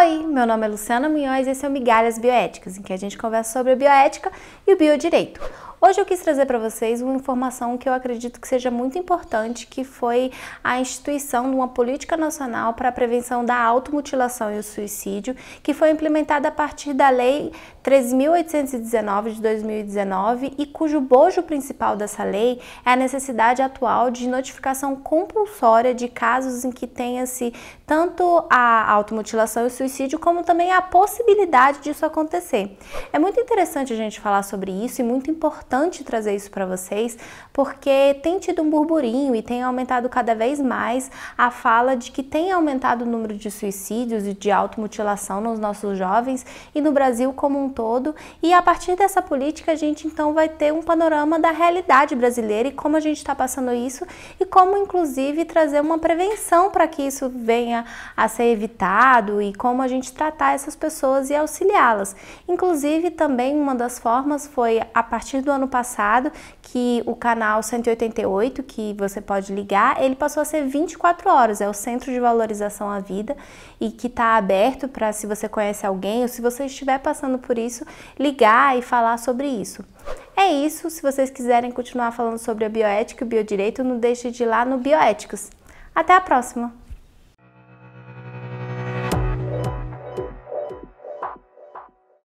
Oi, meu nome é Luciana Munhoz e esse é o Migalhas Bioéticas, em que a gente conversa sobre a bioética e o biodireito. Hoje eu quis trazer para vocês uma informação que eu acredito que seja muito importante, que foi a instituição de uma política nacional para a prevenção da automutilação e o suicídio, que foi implementada a partir da Lei 3.819 de 2019 e cujo bojo principal dessa lei é a necessidade atual de notificação compulsória de casos em que tenha-se tanto a automutilação e o suicídio, como também a possibilidade disso acontecer. É muito interessante a gente falar sobre isso e muito importante importante trazer isso para vocês, porque tem tido um burburinho e tem aumentado cada vez mais a fala de que tem aumentado o número de suicídios e de automutilação nos nossos jovens e no Brasil como um todo. E a partir dessa política, a gente então vai ter um panorama da realidade brasileira e como a gente está passando isso e como, inclusive, trazer uma prevenção para que isso venha a ser evitado e como a gente tratar essas pessoas e auxiliá-las. Inclusive, também uma das formas foi a partir do ano passado que o canal 188, que você pode ligar, ele passou a ser 24 horas, é o Centro de Valorização à Vida e que está aberto para se você conhece alguém ou se você estiver passando por isso, ligar e falar sobre isso. É isso, se vocês quiserem continuar falando sobre a bioética e o biodireito, não deixe de ir lá no Bioéticos. Até a próxima!